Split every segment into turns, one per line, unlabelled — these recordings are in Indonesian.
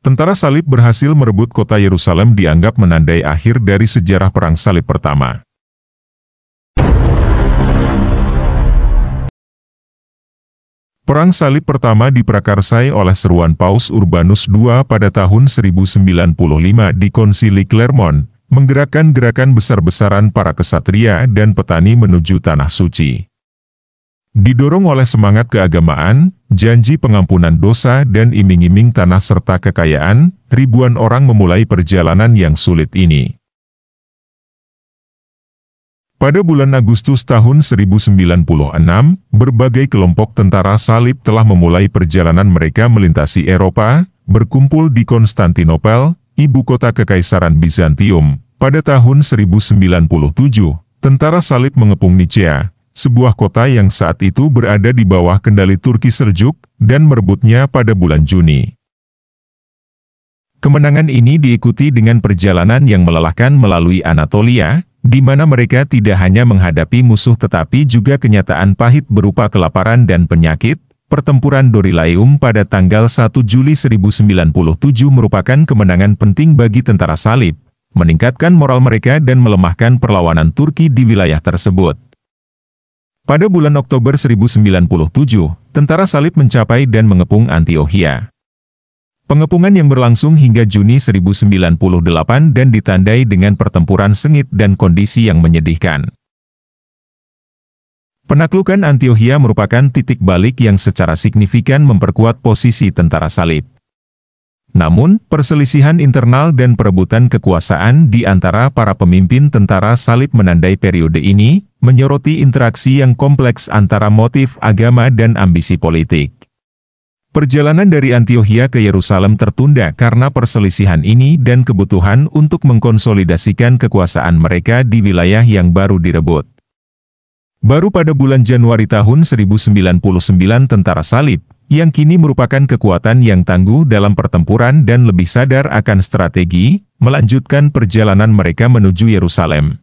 Tentara salib berhasil merebut kota Yerusalem dianggap menandai akhir dari sejarah perang salib pertama. Perang salib pertama diprakarsai oleh seruan Paus Urbanus II pada tahun 1095 di konsili Clermont, menggerakkan gerakan besar-besaran para kesatria dan petani menuju Tanah Suci. Didorong oleh semangat keagamaan, janji pengampunan dosa dan iming-iming tanah serta kekayaan, ribuan orang memulai perjalanan yang sulit ini. Pada bulan Agustus tahun 1096, berbagai kelompok tentara salib telah memulai perjalanan mereka melintasi Eropa, berkumpul di Konstantinopel, ibu kota Kekaisaran Bizantium. Pada tahun 1097, tentara salib mengepung Nicea, sebuah kota yang saat itu berada di bawah kendali Turki Serjuk dan merebutnya pada bulan Juni. Kemenangan ini diikuti dengan perjalanan yang melelahkan melalui Anatolia, di mana mereka tidak hanya menghadapi musuh tetapi juga kenyataan pahit berupa kelaparan dan penyakit, pertempuran Dorylaeum pada tanggal 1 Juli 1097 merupakan kemenangan penting bagi tentara salib, meningkatkan moral mereka dan melemahkan perlawanan Turki di wilayah tersebut. Pada bulan Oktober 1097, tentara salib mencapai dan mengepung Antioquia. Pengepungan yang berlangsung hingga Juni 1098 dan ditandai dengan pertempuran sengit dan kondisi yang menyedihkan. Penaklukan Antioquia merupakan titik balik yang secara signifikan memperkuat posisi tentara salib. Namun, perselisihan internal dan perebutan kekuasaan di antara para pemimpin tentara salib menandai periode ini, menyoroti interaksi yang kompleks antara motif agama dan ambisi politik. Perjalanan dari Antiochia ke Yerusalem tertunda karena perselisihan ini dan kebutuhan untuk mengkonsolidasikan kekuasaan mereka di wilayah yang baru direbut. Baru pada bulan Januari tahun 1099 tentara salib, yang kini merupakan kekuatan yang tangguh dalam pertempuran dan lebih sadar akan strategi, melanjutkan perjalanan mereka menuju Yerusalem.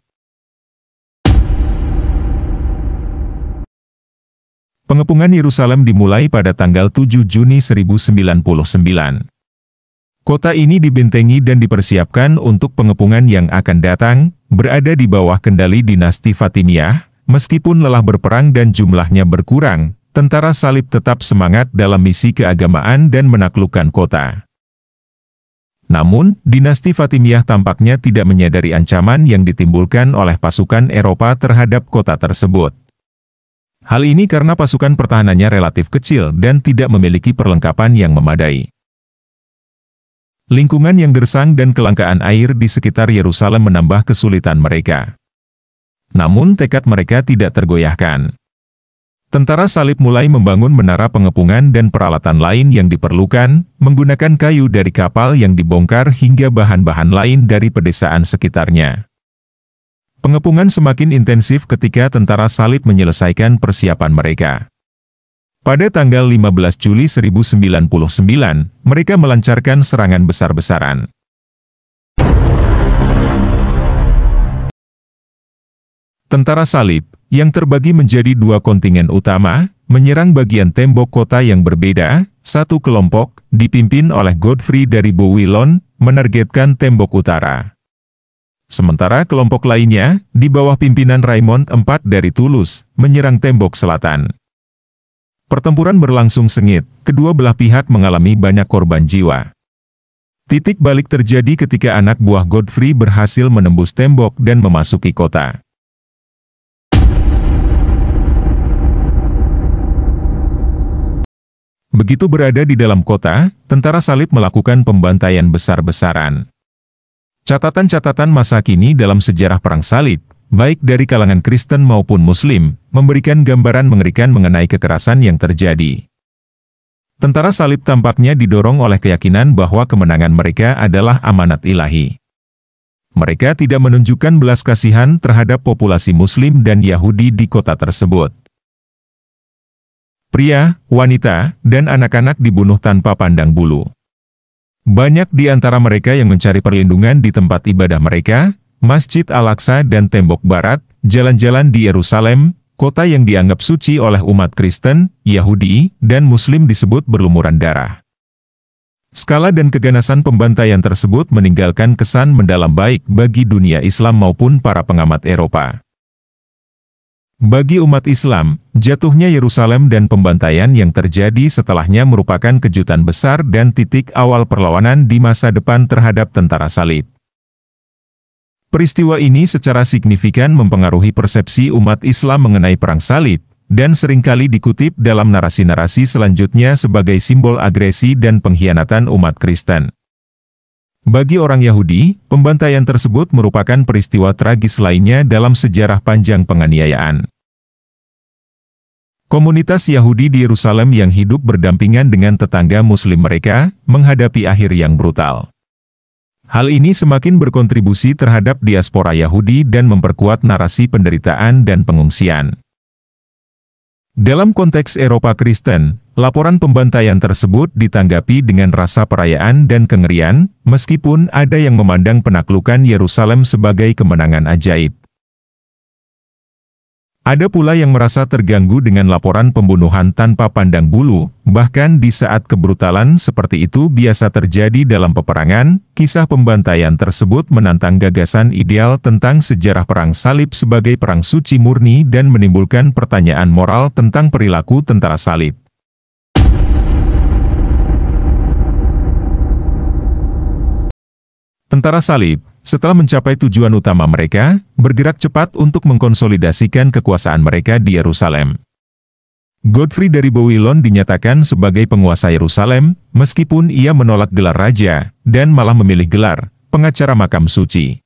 Pengepungan Yerusalem dimulai pada tanggal 7 Juni 1099. Kota ini dibentengi dan dipersiapkan untuk pengepungan yang akan datang, berada di bawah kendali dinasti Fatimiyah, meskipun lelah berperang dan jumlahnya berkurang, tentara salib tetap semangat dalam misi keagamaan dan menaklukkan kota. Namun, dinasti Fatimiyah tampaknya tidak menyadari ancaman yang ditimbulkan oleh pasukan Eropa terhadap kota tersebut. Hal ini karena pasukan pertahanannya relatif kecil dan tidak memiliki perlengkapan yang memadai. Lingkungan yang gersang dan kelangkaan air di sekitar Yerusalem menambah kesulitan mereka. Namun tekad mereka tidak tergoyahkan. Tentara salib mulai membangun menara pengepungan dan peralatan lain yang diperlukan, menggunakan kayu dari kapal yang dibongkar hingga bahan-bahan lain dari pedesaan sekitarnya. Pengepungan semakin intensif ketika tentara salib menyelesaikan persiapan mereka. Pada tanggal 15 Juli 1099, mereka melancarkan serangan besar-besaran. Tentara salib, yang terbagi menjadi dua kontingen utama, menyerang bagian tembok kota yang berbeda, satu kelompok, dipimpin oleh Godfrey dari Bowilon, menargetkan tembok utara. Sementara kelompok lainnya, di bawah pimpinan Raymond IV dari Toulouse, menyerang tembok selatan. Pertempuran berlangsung sengit, kedua belah pihak mengalami banyak korban jiwa. Titik balik terjadi ketika anak buah Godfrey berhasil menembus tembok dan memasuki kota. Begitu berada di dalam kota, tentara salib melakukan pembantaian besar-besaran. Catatan-catatan masa kini dalam sejarah perang salib, baik dari kalangan Kristen maupun Muslim, memberikan gambaran mengerikan mengenai kekerasan yang terjadi. Tentara salib tampaknya didorong oleh keyakinan bahwa kemenangan mereka adalah amanat ilahi. Mereka tidak menunjukkan belas kasihan terhadap populasi Muslim dan Yahudi di kota tersebut. Pria, wanita, dan anak-anak dibunuh tanpa pandang bulu. Banyak di antara mereka yang mencari perlindungan di tempat ibadah mereka, Masjid Al-Aqsa dan Tembok Barat, jalan-jalan di Yerusalem, kota yang dianggap suci oleh umat Kristen, Yahudi, dan Muslim disebut berlumuran darah. Skala dan keganasan pembantaian tersebut meninggalkan kesan mendalam baik bagi dunia Islam maupun para pengamat Eropa. Bagi umat Islam, jatuhnya Yerusalem dan pembantaian yang terjadi setelahnya merupakan kejutan besar dan titik awal perlawanan di masa depan terhadap tentara salib. Peristiwa ini secara signifikan mempengaruhi persepsi umat Islam mengenai perang salib, dan seringkali dikutip dalam narasi-narasi selanjutnya sebagai simbol agresi dan pengkhianatan umat Kristen. Bagi orang Yahudi, pembantaian tersebut merupakan peristiwa tragis lainnya dalam sejarah panjang penganiayaan. Komunitas Yahudi di Yerusalem yang hidup berdampingan dengan tetangga Muslim mereka menghadapi akhir yang brutal. Hal ini semakin berkontribusi terhadap diaspora Yahudi dan memperkuat narasi penderitaan dan pengungsian. Dalam konteks Eropa Kristen, laporan pembantaian tersebut ditanggapi dengan rasa perayaan dan kengerian, meskipun ada yang memandang penaklukan Yerusalem sebagai kemenangan ajaib. Ada pula yang merasa terganggu dengan laporan pembunuhan tanpa pandang bulu, bahkan di saat kebrutalan seperti itu biasa terjadi dalam peperangan, kisah pembantaian tersebut menantang gagasan ideal tentang sejarah perang salib sebagai perang suci murni dan menimbulkan pertanyaan moral tentang perilaku tentara salib. Tentara salib setelah mencapai tujuan utama mereka, bergerak cepat untuk mengkonsolidasikan kekuasaan mereka di Yerusalem. Godfrey dari Bowilon dinyatakan sebagai penguasa Yerusalem, meskipun ia menolak gelar raja, dan malah memilih gelar, pengacara makam suci.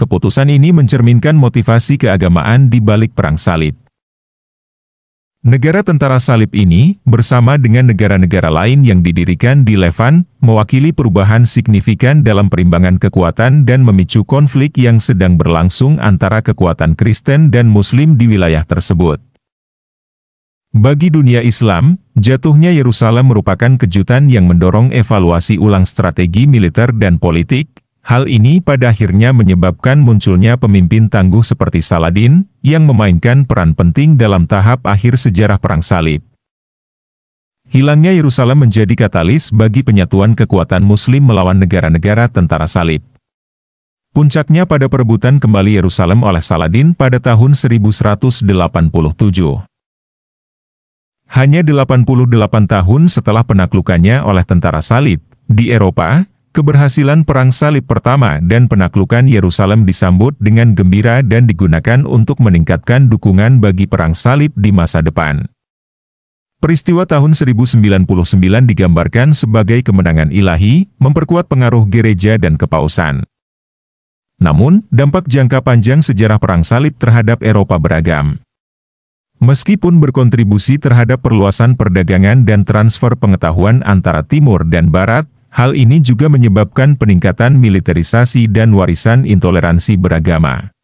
Keputusan ini mencerminkan motivasi keagamaan di balik perang salib. Negara tentara salib ini, bersama dengan negara-negara lain yang didirikan di Levan, mewakili perubahan signifikan dalam perimbangan kekuatan dan memicu konflik yang sedang berlangsung antara kekuatan Kristen dan Muslim di wilayah tersebut. Bagi dunia Islam, jatuhnya Yerusalem merupakan kejutan yang mendorong evaluasi ulang strategi militer dan politik, Hal ini pada akhirnya menyebabkan munculnya pemimpin tangguh seperti Saladin, yang memainkan peran penting dalam tahap akhir sejarah Perang Salib. Hilangnya Yerusalem menjadi katalis bagi penyatuan kekuatan Muslim melawan negara-negara tentara salib. Puncaknya pada perebutan kembali Yerusalem oleh Saladin pada tahun 1187. Hanya 88 tahun setelah penaklukannya oleh tentara salib, di Eropa, Keberhasilan Perang Salib pertama dan penaklukan Yerusalem disambut dengan gembira dan digunakan untuk meningkatkan dukungan bagi Perang Salib di masa depan. Peristiwa tahun 1099 digambarkan sebagai kemenangan ilahi, memperkuat pengaruh gereja dan kepausan. Namun, dampak jangka panjang sejarah Perang Salib terhadap Eropa beragam. Meskipun berkontribusi terhadap perluasan perdagangan dan transfer pengetahuan antara timur dan barat, Hal ini juga menyebabkan peningkatan militerisasi dan warisan intoleransi beragama.